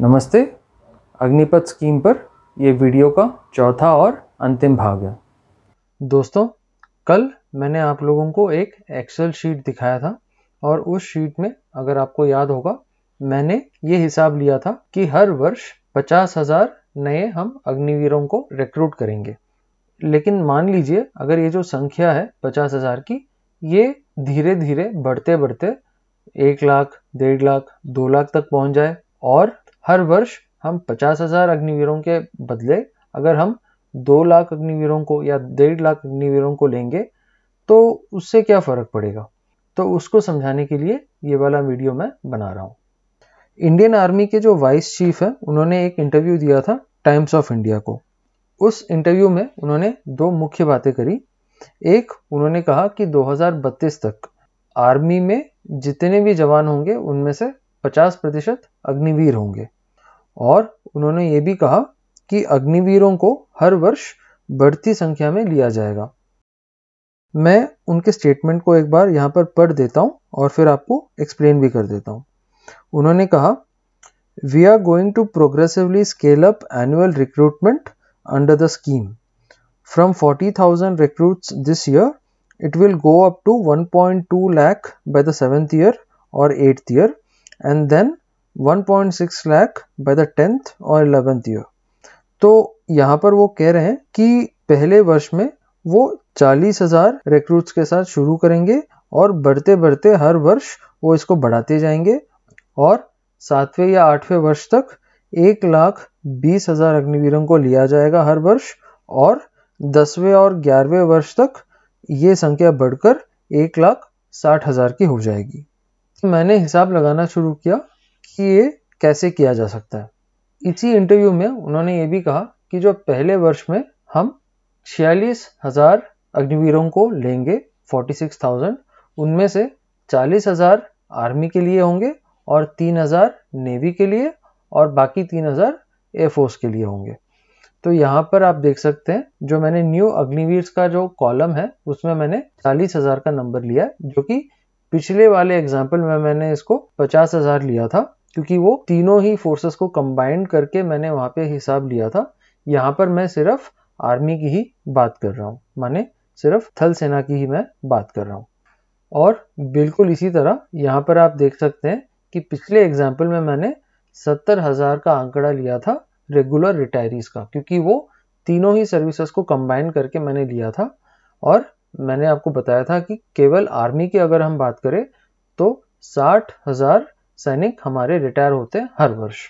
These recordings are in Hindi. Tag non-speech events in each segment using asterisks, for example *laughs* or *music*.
नमस्ते अग्निपथ स्कीम पर यह वीडियो का चौथा और अंतिम भाग है दोस्तों कल मैंने आप लोगों को एक एक्सेल शीट दिखाया था और उस शीट में अगर आपको याद होगा मैंने ये हिसाब लिया था कि हर वर्ष पचास हज़ार नए हम अग्निवीरों को रिक्रूट करेंगे लेकिन मान लीजिए अगर ये जो संख्या है पचास हज़ार की ये धीरे धीरे बढ़ते बढ़ते एक लाख डेढ़ लाख दो लाख तक पहुंच जाए और हर वर्ष हम पचास हजार अग्निवीरों के बदले अगर हम दो लाख अग्निवीरों को या डेढ़ लाख अग्निवीरों को लेंगे तो उससे क्या फ़र्क पड़ेगा तो उसको समझाने के लिए ये वाला वीडियो मैं बना रहा हूँ इंडियन आर्मी के जो वाइस चीफ है उन्होंने एक इंटरव्यू दिया था टाइम्स ऑफ इंडिया को उस इंटरव्यू में उन्होंने दो मुख्य बातें करी एक उन्होंने कहा कि 2032 तक आर्मी में जितने भी जवान होंगे उनमें से 50 प्रतिशत अग्निवीर होंगे और उन्होंने ये भी कहा कि अग्निवीरों को हर वर्ष बढ़ती संख्या में लिया जाएगा मैं उनके स्टेटमेंट को एक बार यहाँ पर पढ़ देता हूँ और फिर आपको एक्सप्लेन भी कर देता हूँ उन्होंने कहा we are going to progressively scale up annual recruitment under the scheme from 40,000 recruits this year, it will go one point 1.2 lakh by the seventh year और eighth year and then 1.6 lakh by the tenth और इलेवेंथ ईयर तो यहाँ पर वो कह रहे हैं कि पहले वर्ष में वो चालीस हजार रिक्रूट्स के साथ शुरू करेंगे और बढ़ते बढ़ते हर वर्ष वो इसको बढ़ाते जाएंगे और सातवें या आठवें वर्ष तक एक लाख बीस हजार अग्निवीरों को लिया जाएगा हर वर्ष और दसवें और ग्यारहवें वर्ष तक ये संख्या बढ़कर एक लाख साठ हजार की हो जाएगी मैंने हिसाब लगाना शुरू किया कि ये कैसे किया जा सकता है इसी इंटरव्यू में उन्होंने ये भी कहा कि जो पहले वर्ष में हम छियालीस हजार अग्निवीरों को लेंगे 46,000 उनमें से चालीस हजार आर्मी के लिए होंगे और 3,000 नेवी के लिए और बाकी 3,000 एयरफोर्स के लिए होंगे तो यहाँ पर आप देख सकते हैं जो मैंने न्यू अग्निवीर का जो कॉलम है उसमें मैंने हजार का नंबर लिया जो कि पिछले वाले एग्जाम्पल में मैंने इसको हजार लिया था क्योंकि वो तीनों ही फोर्सेस को कंबाइंड करके मैंने वहां पे हिसाब लिया था यहाँ पर मैं सिर्फ आर्मी की ही बात कर रहा हूँ माने सिर्फ थल सेना की ही मैं बात कर रहा हूँ और बिल्कुल इसी तरह यहाँ पर आप देख सकते हैं कि पिछले एग्जाम्पल में मैंने सत्तर हज़ार का आंकड़ा लिया था रेगुलर रिटायरीज का क्योंकि वो तीनों ही सर्विसेज को कंबाइन करके मैंने लिया था और मैंने आपको बताया था कि केवल आर्मी की अगर हम बात करें तो साठ हज़ार सैनिक हमारे रिटायर होते हैं हर वर्ष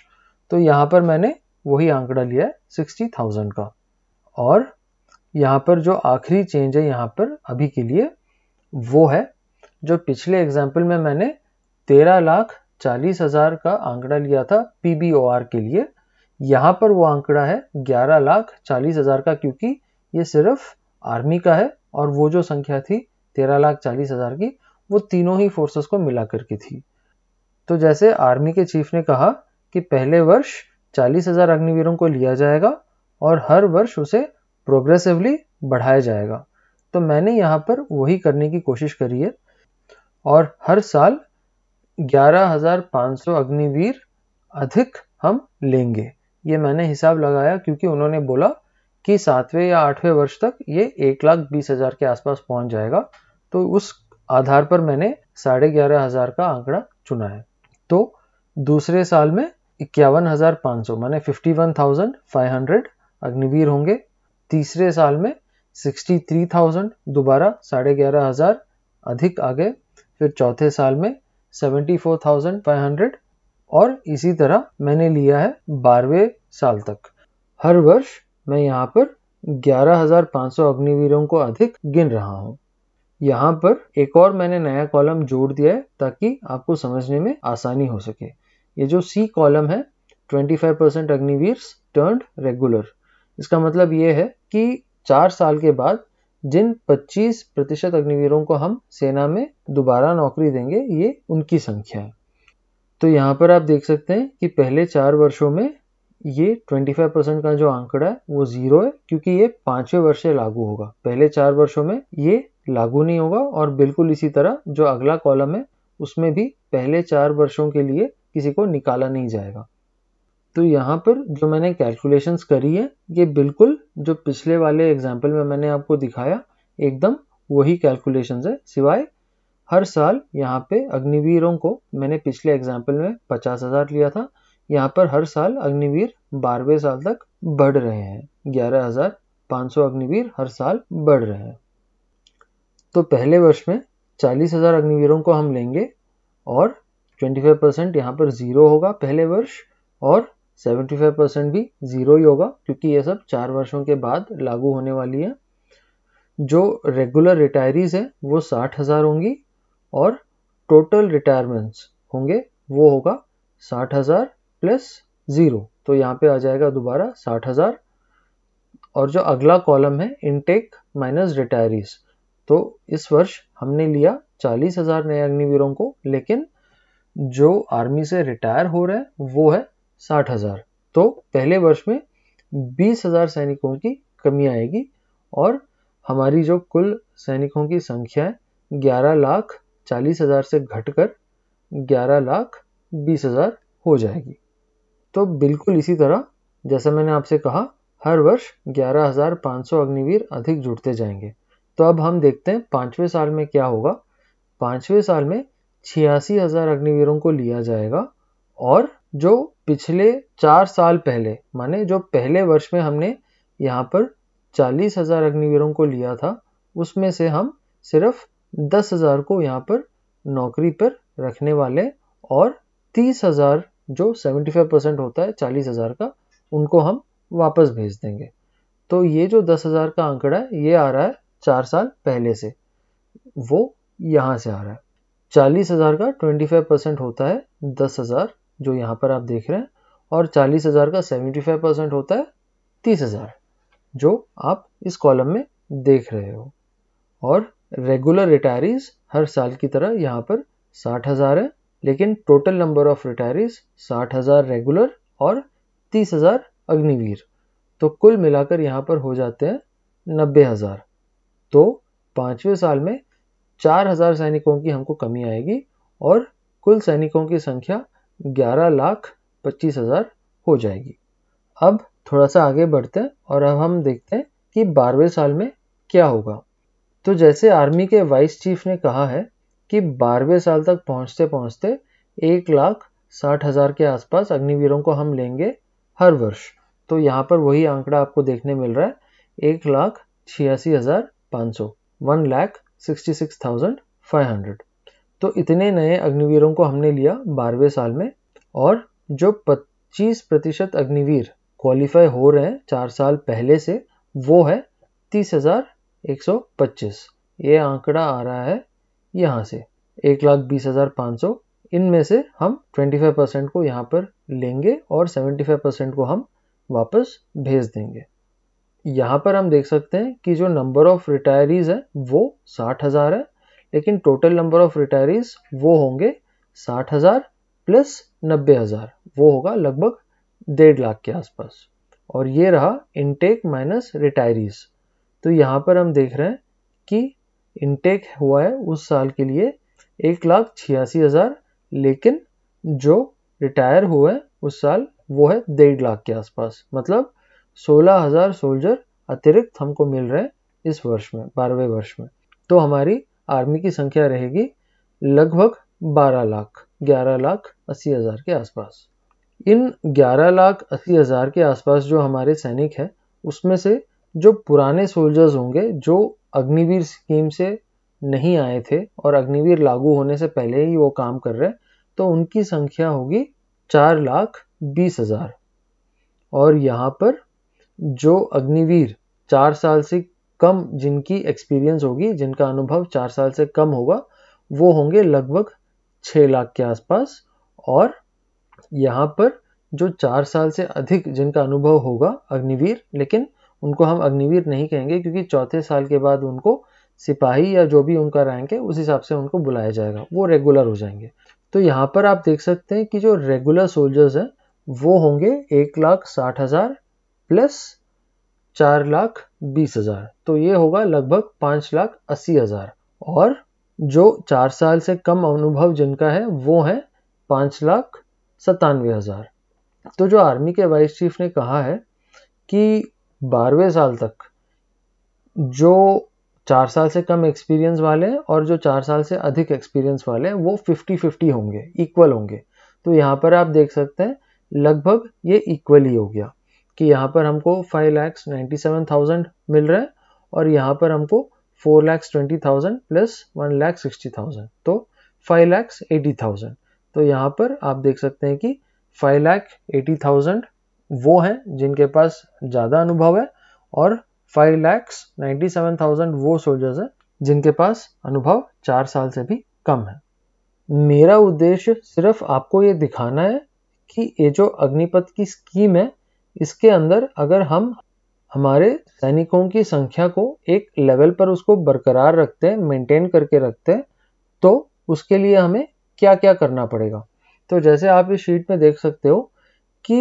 तो यहाँ पर मैंने वही आंकड़ा लिया है सिक्सटी थाउजेंड का और यहाँ पर जो आखिरी चेंज है यहाँ पर अभी के लिए वो है जो पिछले एग्जाम्पल में मैंने तेरह लाख चालीस हजार का आंकड़ा लिया था पी के लिए यहाँ पर वो आंकड़ा है ग्यारह लाख चालीस हजार का क्योंकि ये सिर्फ आर्मी का है और वो जो संख्या थी तेरह लाख चालीस हजार की वो तीनों ही फोर्सेस को मिला करके थी तो जैसे आर्मी के चीफ ने कहा कि पहले वर्ष चालीस हजार अग्निवीरों को लिया जाएगा और हर वर्ष उसे प्रोग्रेसिवली बढ़ाया जाएगा तो मैंने यहाँ पर वही करने की कोशिश करी है और हर साल 11,500 अग्निवीर अधिक हम लेंगे ये मैंने हिसाब लगाया क्योंकि उन्होंने बोला कि सातवें या आठवें वर्ष तक ये एक लाख बीस हजार के आसपास पहुंच जाएगा तो उस आधार पर मैंने साढ़े ग्यारह हजार का आंकड़ा चुना है तो दूसरे साल में इक्यावन हज़ार पाँच सौ माने fifty one thousand five hundred Agniveer होंगे तीसरे साल में सिक्सटी थ्री थाउजेंड दोबारा साढ़े ग्यारह हज़ार अधिक आ गए फिर चौथे साल में seventy four thousand five hundred और इसी तरह मैंने लिया है बारहवें साल तक हर वर्ष मैं यहाँ पर ग्यारह हज़ार पाँच सौ अग्निवीरों को अधिक गिन रहा हूँ यहाँ पर एक और मैंने नया कॉलम जोड़ दिया है ताकि आपको समझने में आसानी हो सके ये जो सी कॉलम है 25% परसेंट अग्निवीर टर्न रेगुलर इसका मतलब ये है कि चार साल के बाद जिन 25 प्रतिशत अग्निवीरों को हम सेना में दोबारा नौकरी देंगे ये उनकी संख्या है तो यहाँ पर आप देख सकते हैं कि पहले चार वर्षों में ये 25 परसेंट का जो आंकड़ा है वो ज़ीरो है क्योंकि ये पांचवें वर्ष से लागू होगा पहले चार वर्षों में ये लागू नहीं होगा और बिल्कुल इसी तरह जो अगला कॉलम है उसमें भी पहले चार वर्षों के लिए किसी को निकाला नहीं जाएगा तो यहाँ पर जो मैंने कैलकुलेशंस करी है ये बिल्कुल जो पिछले वाले एग्जाम्पल में मैंने आपको दिखाया एकदम वही कैलकुलेशंस है सिवाय हर साल यहाँ पे अग्निवीरों को मैंने पिछले एग्जाम्पल में पचास हज़ार लिया था यहाँ पर हर साल अग्निवीर बारहवें साल तक बढ़ रहे हैं ग्यारह हज़ार पाँच सौ अग्निवीर हर साल बढ़ रहे हैं तो पहले वर्ष में चालीस हजार अग्निवीरों को हम लेंगे और 25 परसेंट यहाँ पर ज़ीरो होगा पहले वर्ष और 75 परसेंट भी ज़ीरो ही होगा क्योंकि ये सब चार वर्षों के बाद लागू होने वाली है जो रेगुलर रिटायरीज हैं वो साठ हज़ार होंगी और टोटल रिटायरमेंट्स होंगे वो होगा साठ हज़ार प्लस ज़ीरो तो यहाँ पे आ जाएगा दोबारा साठ हज़ार और जो अगला कॉलम है इनटेक माइनस रिटायरीज़ तो इस वर्ष हमने लिया चालीस हजार नए अग्निवीरों को लेकिन जो आर्मी से रिटायर हो रहे हैं वो है साठ हजार तो पहले वर्ष में बीस हजार सैनिकों की कमी आएगी और हमारी जो कुल सैनिकों की संख्या है ग्यारह लाख चालीस हजार से घटकर ग्यारह लाख बीस हजार हो जाएगी तो बिल्कुल इसी तरह जैसा मैंने आपसे कहा हर वर्ष ग्यारह हजार सौ अग्निवीर अधिक जुड़ते जाएंगे तो अब हम देखते हैं पांचवें साल में क्या होगा पांचवें साल में छियासी हजार अग्निवीरों को लिया जाएगा और जो पिछले चार साल पहले माने जो पहले वर्ष में हमने यहाँ पर चालीस हजार अग्निवीरों को लिया था उसमें से हम सिर्फ दस हजार को यहाँ पर नौकरी पर रखने वाले और तीस हजार जो सेवेंटी फाइव परसेंट होता है चालीस हजार का उनको हम वापस भेज देंगे तो ये जो दस हजार का आंकड़ा है ये आ रहा है चार साल पहले से वो यहाँ से आ रहा है चालीस हज़ार का ट्वेंटी फाइव परसेंट होता है दस हज़ार जो यहाँ पर आप देख रहे हैं और चालीस हज़ार का सेवेंटी फाइव परसेंट होता है तीस हज़ार जो आप इस कॉलम में देख रहे हो और रेगुलर रिटायरीज हर साल की तरह यहाँ पर साठ हज़ार है लेकिन टोटल नंबर ऑफ रिटायरीज साठ हज़ार रेगुलर और तीस हज़ार अग्निवीर तो कुल मिलाकर यहाँ पर हो जाते हैं नब्बे हज़ार तो पाँचवें साल में चार हजार सैनिकों की हमको कमी आएगी और कुल सैनिकों की संख्या ग्यारह लाख पच्चीस हजार हो जाएगी अब थोड़ा सा आगे बढ़ते हैं और अब हम देखते हैं कि बारहवें साल में क्या होगा तो जैसे आर्मी के वाइस चीफ ने कहा है कि बारहवें साल तक पहुंचते पहुंचते एक लाख साठ हजार के आसपास अग्निवीरों को हम लेंगे हर वर्ष तो यहाँ पर वही आंकड़ा आपको देखने मिल रहा है एक लाख छियासी हजार पाँच सौ one lakh sixty six thousand five hundred तो इतने नए अग्निवीरों को हमने लिया बारहवें साल में और जो पच्चीस प्रतिशत अग्निवीर क्वालिफाई हो रहे हैं चार साल पहले से वो है तीस हज़ार एक सौ पच्चीस ये आंकड़ा आ रहा है यहाँ से एक लाख बीस हज़ार पाँच सौ इनमें से हम ट्वेंटी फाइव परसेंट को यहाँ पर लेंगे और सेवेंटी फाइव परसेंट को हम वापस भेज देंगे यहाँ पर हम देख सकते हैं कि जो नंबर ऑफ रिटायरीज है वो साठ हजार है लेकिन टोटल नंबर ऑफ रिटायरीज वो होंगे साठ हजार प्लस नब्बे हजार वो होगा लगभग डेढ़ लाख के आसपास और ये रहा इनटेक माइनस रिटायरीज तो यहाँ पर हम देख रहे हैं कि इनटेक हुआ है उस साल के लिए एक लाख छियासी हजार लेकिन जो रिटायर हुआ है उस साल वो है डेढ़ लाख के आसपास मतलब सोलह हजार सोल्जर अतिरिक्त हमको मिल रहे हैं इस वर्ष में बारहवें वर्ष में तो हमारी आर्मी की संख्या रहेगी लगभग बारह लाख ग्यारह लाख अस्सी हज़ार के आसपास इन ग्यारह लाख अस्सी हज़ार के आसपास जो हमारे सैनिक हैं उसमें से जो पुराने सोल्जर्स होंगे जो अग्निवीर स्कीम से नहीं आए थे और अग्निवीर लागू होने से पहले ही वो काम कर रहे हैं तो उनकी संख्या होगी चार लाख बीस हज़ार और यहाँ पर जो अग्निवीर चार साल से कम जिनकी एक्सपीरियंस होगी जिनका अनुभव चार साल से कम होगा वो होंगे लगभग छः लाख के आसपास और यहाँ पर जो चार साल से अधिक जिनका अनुभव होगा अग्निवीर लेकिन उनको हम अग्निवीर नहीं कहेंगे क्योंकि चौथे साल के बाद उनको सिपाही या जो भी उनका रैंक है उस हिसाब से उनको बुलाया जाएगा वो रेगुलर हो जाएंगे तो यहाँ पर आप देख सकते हैं कि जो रेगुलर सोल्जर्स हैं वो होंगे एक लाख साठ हज़ार प्लस चार लाख बीस हजार तो ये होगा लगभग पाँच लाख अस्सी हजार और जो चार साल से कम अनुभव जिनका है वो है पाँच लाख सतानवे हजार तो जो आर्मी के वाइस चीफ ने कहा है कि बारहवें साल तक जो चार साल से कम एक्सपीरियंस वाले और जो चार साल से अधिक एक्सपीरियंस वाले हैं वो फिफ्टी फिफ्टी होंगे इक्वल होंगे तो यहाँ पर आप देख सकते हैं लगभग ये इक्वल ही हो गया कि यहाँ पर हमको five lakhs ninety seven thousand मिल रहा है और यहाँ पर हमको four lakhs twenty thousand plus one lakh sixty thousand तो फाइव लैक्स एटी थाउजेंड तो यहाँ पर आप देख सकते हैं कि फाइव लैख एटी थाउजेंड वो हैं जिनके पास ज़्यादा अनुभव है और five lakhs ninety seven thousand वो सोल्जर्स हैं जिनके पास अनुभव चार साल से भी कम है मेरा उद्देश्य सिर्फ आपको ये दिखाना है कि ये जो अग्निपथ की स्कीम है इसके अंदर अगर हम हमारे सैनिकों की संख्या को एक लेवल पर उसको बरकरार रखते हैं मेंटेन करके रखते हैं तो उसके लिए हमें क्या क्या करना पड़ेगा तो जैसे आप इस शीट में देख सकते हो कि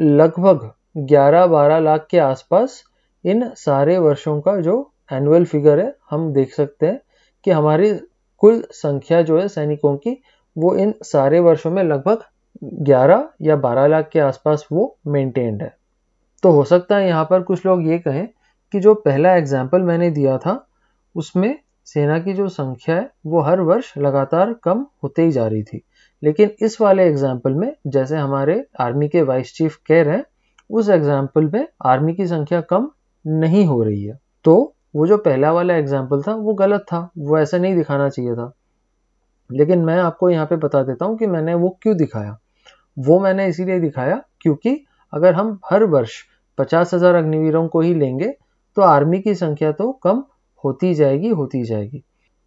लगभग 11-12 लाख के आसपास इन सारे वर्षों का जो एनुअल फिगर है हम देख सकते हैं कि हमारी कुल संख्या जो है सैनिकों की वो इन सारे वर्षों में लगभग 11 या 12 लाख के आसपास वो मेंटेन्ड है तो हो सकता है यहाँ पर कुछ लोग ये कहें कि जो पहला एग्जाम्पल मैंने दिया था उसमें सेना की जो संख्या है वो हर वर्ष लगातार कम होते ही जा रही थी लेकिन इस वाले एग्जाम्पल में जैसे हमारे आर्मी के वाइस चीफ कह रहे हैं उस एग्जाम्पल में आर्मी की संख्या कम नहीं हो रही है तो वो जो पहला वाला एग्जाम्पल था वो गलत था वो ऐसा नहीं दिखाना चाहिए था लेकिन मैं आपको यहाँ पे बता देता हूँ कि मैंने वो क्यों दिखाया वो मैंने इसीलिए दिखाया क्योंकि अगर हम हर वर्ष पचास हजार अग्निवीरों को ही लेंगे तो आर्मी की संख्या तो कम होती जाएगी होती जाएगी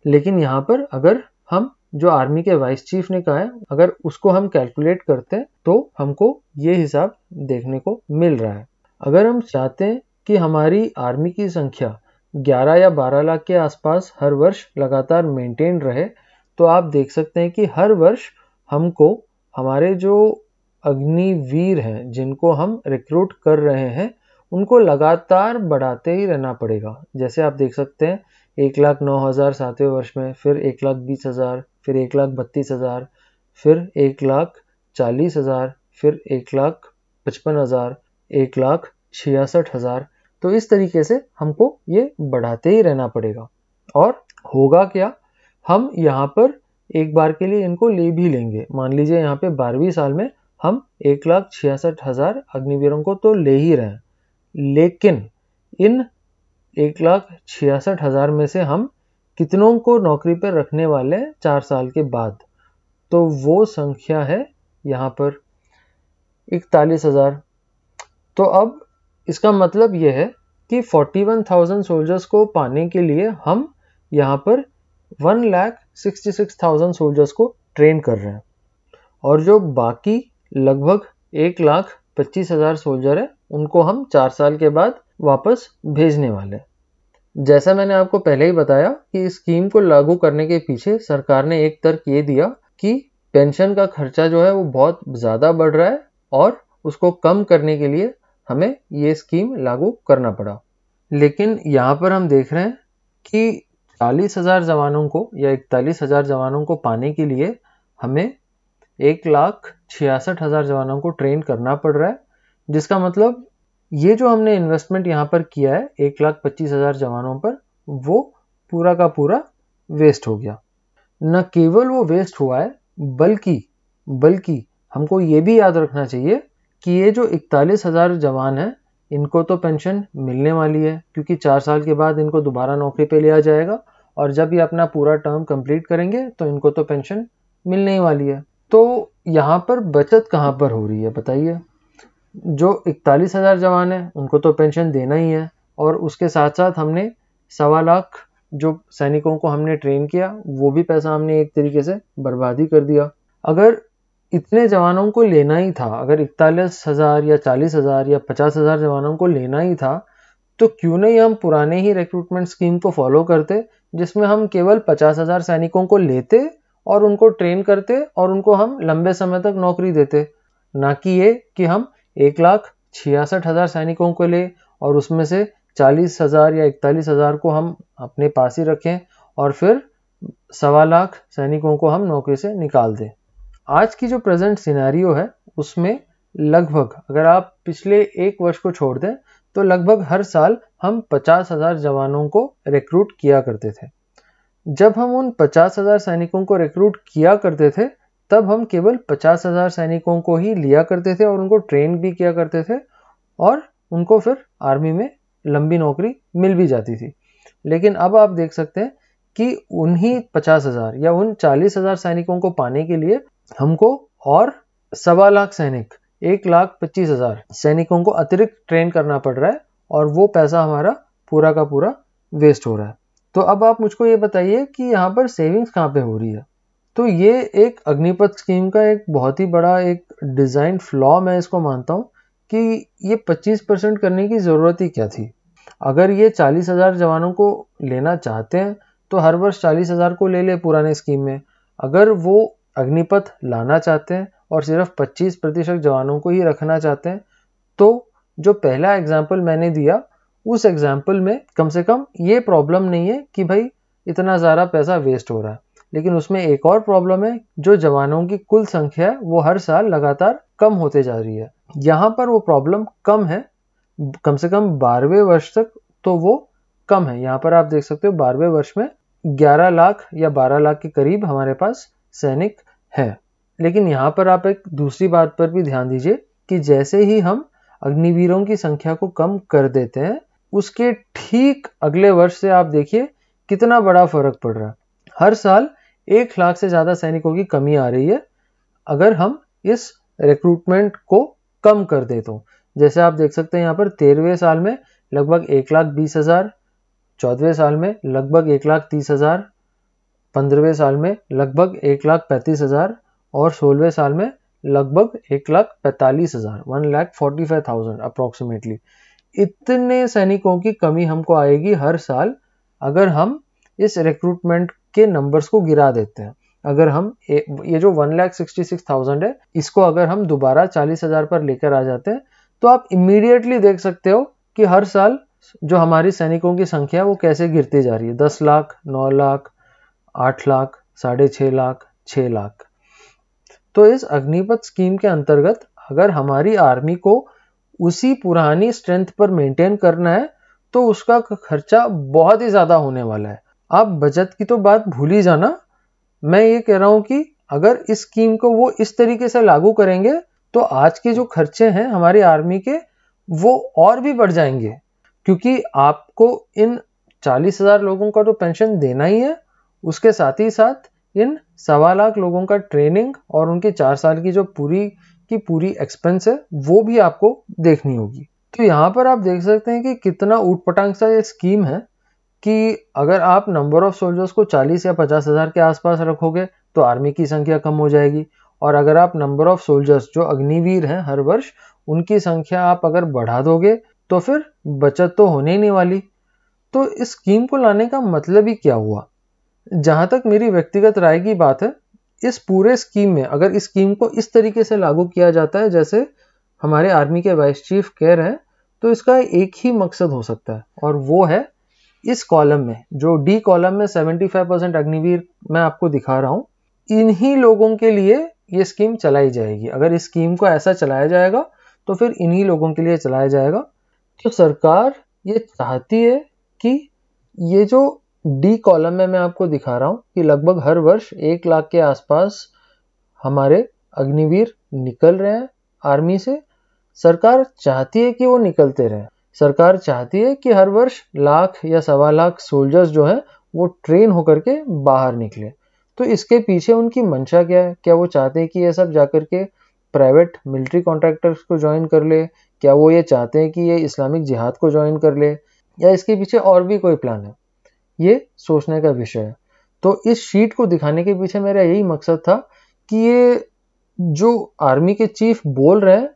लेकिन यहाँ पर अगर हम जो आर्मी के वाइस चीफ ने कहा है अगर उसको हम कैलकुलेट करते हैं तो हमको ये हिसाब देखने को मिल रहा है अगर हम चाहते हैं कि हमारी आर्मी की संख्या 11 या 12 लाख के आसपास हर वर्ष लगातार मेंटेन रहे तो आप देख सकते हैं कि हर वर्ष हमको हमारे जो अग्निवीर हैं जिनको हम रिक्रूट कर रहे हैं उनको लगातार बढ़ाते ही रहना पड़ेगा जैसे आप देख सकते हैं एक लाख नौ हज़ार सातवें वर्ष में फिर एक लाख बीस हज़ार फिर एक लाख बत्तीस हज़ार फिर एक लाख चालीस हज़ार फिर एक लाख पचपन हज़ार एक लाख छियासठ हज़ार तो इस तरीके से हमको ये बढ़ाते ही रहना पड़ेगा और होगा क्या हम यहाँ पर एक बार के लिए इनको ले भी लेंगे मान लीजिए यहाँ पे बारहवीं साल में हम एक लाख छियासठ हज़ार अग्निवीरों को तो ले ही रहे हैं लेकिन इन एक लाख छियासठ हज़ार में से हम कितनों को नौकरी पर रखने वाले हैं चार साल के बाद तो वो संख्या है यहाँ पर इकतालीस हज़ार तो अब इसका मतलब ये है कि फोर्टी वन थाउजेंड सोल्जर्स को पाने के लिए हम यहाँ पर वन लाख 66,000 सोल्जर्स को ट्रेन कर रहे हैं और जो बाकी लगभग एक लाख पच्चीस हज़ार सोल्जर है उनको हम चार साल के बाद वापस भेजने वाले हैं जैसा मैंने आपको पहले ही बताया कि इस स्कीम को लागू करने के पीछे सरकार ने एक तर्क ये दिया कि पेंशन का खर्चा जो है वो बहुत ज़्यादा बढ़ रहा है और उसको कम करने के लिए हमें ये स्कीम लागू करना पड़ा लेकिन यहाँ पर हम देख रहे हैं कि चालीस हज़ार जवानों को या इकतालीस हज़ार जवानों को पाने के लिए हमें एक लाख छियासठ हज़ार जवानों को ट्रेन करना पड़ रहा है जिसका मतलब ये जो हमने इन्वेस्टमेंट यहाँ पर किया है एक लाख पच्चीस हज़ार जवानों पर वो पूरा का पूरा वेस्ट हो गया न केवल वो वेस्ट हुआ है बल्कि बल्कि हमको ये भी याद रखना चाहिए कि ये जो इकतालीस हज़ार जवान है इनको तो पेंशन मिलने वाली है क्योंकि चार साल के बाद इनको दोबारा नौकरी पे लिया जाएगा और जब ये अपना पूरा टर्म कंप्लीट करेंगे तो इनको तो पेंशन मिलने ही वाली है तो यहाँ पर बचत कहाँ पर हो रही है बताइए जो इकतालीस हज़ार जवान हैं उनको तो पेंशन देना ही है और उसके साथ साथ हमने सवा लाख जो सैनिकों को हमने ट्रेन किया वो भी पैसा हमने एक तरीके से बर्बादी कर दिया अगर इतने जवानों को लेना ही था अगर इकतालीस हज़ार या चालीस हज़ार या पचास हज़ार जवानों को लेना ही था तो क्यों नहीं हम पुराने ही रिक्रूटमेंट स्कीम को फॉलो करते जिसमें हम केवल पचास हजार सैनिकों को लेते और उनको ट्रेन करते और उनको हम लंबे समय तक नौकरी देते ना कि ये कि हम एक लाख छियासठ हजार सैनिकों को ले और उसमें से चालीस हजार या इकतालीस हजार को हम अपने पास ही रखें और फिर सवा लाख सैनिकों को हम नौकरी से निकाल दें आज की जो प्रेजेंट सिनेरियो है उसमें लगभग अगर आप पिछले एक वर्ष को छोड़ दें तो लगभग हर साल हम पचास हजार जवानों को रिक्रूट किया करते थे जब हम उन पचास हजार सैनिकों को रिक्रूट किया करते थे तब हम केवल पचास हजार सैनिकों को ही लिया करते थे और उनको ट्रेन भी किया करते थे और उनको फिर आर्मी में लंबी नौकरी मिल भी जाती थी लेकिन अब आप देख सकते हैं कि उन्हीं पचास हजार या उन चालीस हजार सैनिकों को पाने के लिए हमको और सवा लाख सैनिक एक लाख पच्चीस हजार सैनिकों को अतिरिक्त ट्रेन करना पड़ रहा है और वो पैसा हमारा पूरा का पूरा वेस्ट हो रहा है तो अब आप मुझको ये बताइए कि यहाँ पर सेविंग्स कहाँ पे हो रही है तो ये एक अग्निपथ स्कीम का एक बहुत ही बड़ा एक डिज़ाइन फ्लॉ मैं इसको मानता हूँ कि ये 25 परसेंट करने की ज़रूरत ही क्या थी अगर ये चालीस हज़ार जवानों को लेना चाहते हैं तो हर वर्ष चालीस हज़ार को ले ले पुराने स्कीम में अगर वो अग्निपथ लाना चाहते हैं और सिर्फ 25 प्रतिशत जवानों को ही रखना चाहते हैं तो जो पहला एग्जाम्पल मैंने दिया उस एग्जाम्पल में कम से कम ये प्रॉब्लम नहीं है कि भाई इतना ज़्यादा पैसा वेस्ट हो रहा है लेकिन उसमें एक और प्रॉब्लम है जो जवानों की कुल संख्या है वो हर साल लगातार कम होते जा रही है यहाँ पर वो प्रॉब्लम कम है कम से कम बारहवें वर्ष तक तो वो कम है यहाँ पर आप देख सकते हो बारहवें वर्ष में 11 लाख या 12 लाख के करीब हमारे पास सैनिक हैं लेकिन यहाँ पर आप एक दूसरी बात पर भी ध्यान दीजिए कि जैसे ही हम अग्निवीरों की संख्या को कम कर देते हैं उसके ठीक अगले वर्ष से आप देखिए कितना बड़ा फर्क पड़ रहा है हर साल एक लाख से ज़्यादा सैनिकों की कमी आ रही है अगर हम इस रिक्रूटमेंट को कम कर दे तो जैसे आप देख सकते हैं यहाँ पर तेरहवें साल में लगभग एक लाख बीस हज़ार चौदहवें साल में लगभग एक लाख तीस हज़ार पंद्रहवें साल में लगभग एक लाख पैंतीस हज़ार और सोलहवें साल में लगभग एक लाख पैंतालीस हज़ार one lakh forty five thousand approximately इतने सैनिकों की कमी हमको आएगी हर साल अगर हम इस रिक्रूटमेंट के नंबर्स को गिरा देते हैं अगर हम ये जो one lakh sixty six thousand है इसको अगर हम दोबारा चालीस हज़ार पर लेकर आ जाते हैं तो आप इमीडिएटली देख सकते हो कि हर साल जो हमारी सैनिकों की संख्या है वो कैसे गिरती जा रही है दस लाख नौ लाख आठ लाख साढ़े छः लाख छः लाख तो इस अग्निपथ स्कीम के अंतर्गत अगर हमारी आर्मी को उसी पुरानी स्ट्रेंथ पर मेंटेन करना है तो उसका खर्चा बहुत ही ज़्यादा होने वाला है आप बचत की तो बात भूल ही जाना मैं ये कह रहा हूँ कि अगर इस स्कीम को वो इस तरीके से लागू करेंगे तो आज के जो खर्चे हैं हमारी आर्मी के वो और भी बढ़ जाएंगे क्योंकि आपको इन चालीस हज़ार लोगों का तो पेंशन देना ही है उसके साथ ही साथ इन सवा लाख लोगों का ट्रेनिंग और उनके चार साल की जो पूरी की पूरी एक्सपेंस है वो भी आपको देखनी होगी तो यहाँ पर आप देख सकते हैं कि कितना ऊट पटांग सा ये स्कीम है कि अगर आप नंबर ऑफ सोल्जर्स को 40 या पचास हज़ार के आसपास रखोगे तो आर्मी की संख्या कम हो जाएगी और अगर आप नंबर ऑफ सोल्जर्स जो अग्निवीर हैं हर वर्ष उनकी संख्या आप अगर बढ़ा दोगे तो फिर बचत तो होने ही नहीं वाली तो इस स्कीम को लाने का मतलब ही क्या हुआ जहां तक मेरी व्यक्तिगत राय की बात है इस पूरे स्कीम में अगर इस स्कीम को इस तरीके से लागू किया जाता है जैसे हमारे आर्मी के वाइस चीफ कह रहे हैं तो इसका एक ही मकसद हो सकता है और वो है इस कॉलम में जो डी कॉलम में 75 परसेंट अग्निवीर मैं आपको दिखा रहा हूँ इन्हीं लोगों के लिए ये स्कीम चलाई जाएगी अगर इस स्कीम को ऐसा चलाया जाएगा तो फिर इन्हीं लोगों के लिए चलाया जाएगा तो सरकार ये चाहती है कि ये जो डी कॉलम में मैं आपको दिखा रहा हूँ कि लगभग हर वर्ष एक लाख के आसपास हमारे अग्निवीर निकल रहे हैं आर्मी से सरकार चाहती है कि वो निकलते रहें सरकार चाहती है कि हर वर्ष लाख या सवा लाख सोल्जर्स जो हैं वो ट्रेन होकर के बाहर निकले तो इसके पीछे उनकी मंशा क्या है क्या वो चाहते हैं कि ये सब जाकर के प्राइवेट मिलिट्री कॉन्ट्रैक्टर्स को ज्वाइन कर ले क्या वो ये चाहते हैं कि ये इस्लामिक जिहाद को ज्वाइन कर ले या इसके पीछे और भी कोई प्लान है ये सोचने का विषय है तो इस शीट को दिखाने के पीछे मेरा यही मकसद था कि ये जो आर्मी के चीफ बोल रहे हैं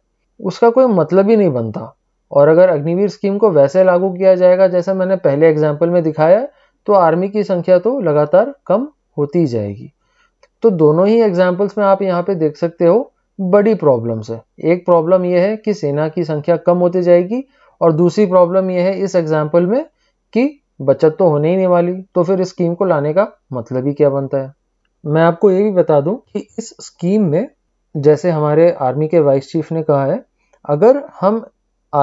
उसका कोई मतलब ही नहीं बनता और अगर अग्निवीर स्कीम को वैसे लागू किया जाएगा जैसा मैंने पहले एग्जाम्पल में दिखाया तो आर्मी की संख्या तो लगातार कम होती जाएगी तो दोनों ही एग्जाम्पल्स में आप यहाँ पे देख सकते हो बड़ी प्रॉब्लम्स है एक प्रॉब्लम यह है कि सेना की संख्या कम होती जाएगी और दूसरी प्रॉब्लम यह है इस एग्जाम्पल में कि बचत तो होने ही नहीं वाली तो फिर इस स्कीम को लाने का मतलब ही क्या बनता है मैं आपको ये भी बता दूं कि इस स्कीम में जैसे हमारे आर्मी के वाइस चीफ ने कहा है अगर हम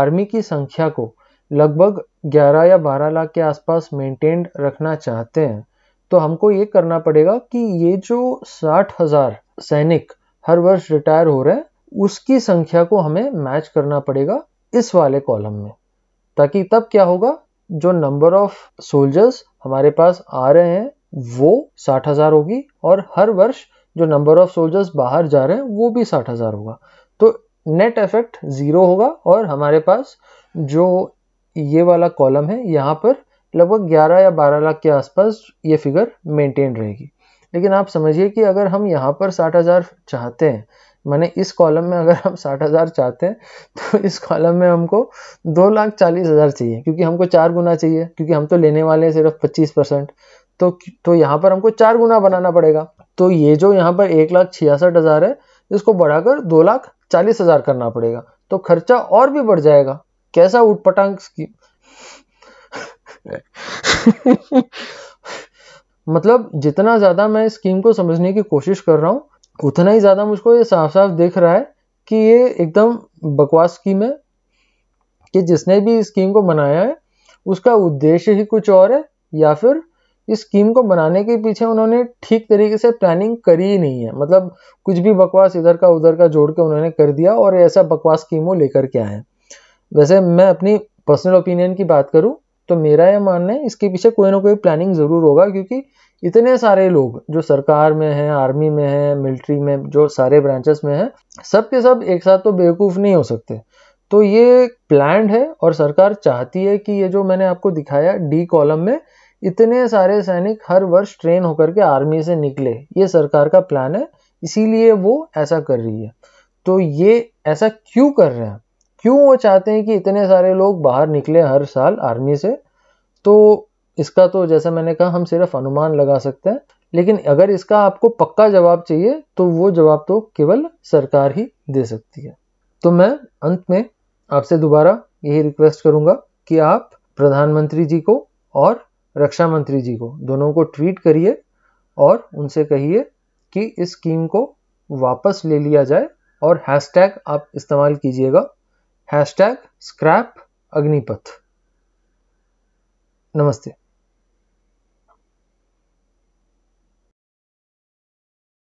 आर्मी की संख्या को लगभग 11 या 12 लाख के आसपास मेंटेन्ड रखना चाहते हैं तो हमको ये करना पड़ेगा कि ये जो साठ हज़ार सैनिक हर वर्ष रिटायर हो रहे हैं उसकी संख्या को हमें मैच करना पड़ेगा इस वाले कॉलम में ताकि तब क्या होगा जो नंबर ऑफ सोल्जर्स हमारे पास आ रहे हैं वो साठ हजार होगी और हर वर्ष जो नंबर ऑफ सोल्जर्स बाहर जा रहे हैं वो भी साठ हजार होगा तो नेट इफेक्ट जीरो होगा और हमारे पास जो ये वाला कॉलम है यहाँ पर लगभग 11 या 12 लाख के आसपास ये फिगर मेंटेन रहेगी लेकिन आप समझिए कि अगर हम यहाँ पर साठ हजार चाहते हैं मैंने इस कॉलम में अगर हम साठ हज़ार चाहते हैं तो इस कॉलम में हमको दो लाख चालीस हज़ार चाहिए क्योंकि हमको चार गुना चाहिए क्योंकि हम तो लेने वाले हैं सिर्फ पच्चीस परसेंट तो तो यहाँ पर हमको चार गुना बनाना पड़ेगा तो ये जो यहाँ पर एक लाख छियासठ हज़ार है इसको बढ़ाकर दो लाख चालीस हज़ार करना पड़ेगा तो खर्चा और भी बढ़ जाएगा कैसा उठपटांग स्कीम *laughs* मतलब जितना ज़्यादा मैं स्कीम को समझने की कोशिश कर रहा हूँ उतना ही ज़्यादा मुझको ये साफ साफ दिख रहा है कि ये एकदम बकवास स्कीम है कि जिसने भी इस स्कीम को बनाया है उसका उद्देश्य ही कुछ और है या फिर इस स्कीम को बनाने के पीछे उन्होंने ठीक तरीके से प्लानिंग करी ही नहीं है मतलब कुछ भी बकवास इधर का उधर का जोड़ के उन्होंने कर दिया और ऐसा बकवास स्कीम वो लेकर के आए वैसे मैं अपनी पर्सनल ओपिनियन की बात करूँ तो मेरा यह मानना है इसके पीछे कोई ना कोई प्लानिंग ज़रूर होगा क्योंकि इतने सारे लोग जो सरकार में हैं आर्मी में हैं मिलिट्री में जो सारे ब्रांचेस में हैं सब के सब एक साथ तो बेवकूफ़ नहीं हो सकते तो ये प्लान है और सरकार चाहती है कि ये जो मैंने आपको दिखाया डी कॉलम में इतने सारे सैनिक हर वर्ष ट्रेन होकर के आर्मी से निकले ये सरकार का प्लान है इसीलिए वो ऐसा कर रही है तो ये ऐसा क्यों कर रहे हैं क्यों वो चाहते हैं कि इतने सारे लोग बाहर निकले हर साल आर्मी से तो इसका तो जैसे मैंने कहा हम सिर्फ अनुमान लगा सकते हैं लेकिन अगर इसका आपको पक्का जवाब चाहिए तो वो जवाब तो केवल सरकार ही दे सकती है तो मैं अंत में आपसे दोबारा यही रिक्वेस्ट करूंगा कि आप प्रधानमंत्री जी को और रक्षा मंत्री जी को दोनों को ट्वीट करिए और उनसे कहिए कि इस स्कीम को वापस ले लिया जाए और हैशटैग आप इस्तेमाल कीजिएगा हैशटैग स्क्रैप अग्निपथ नमस्ते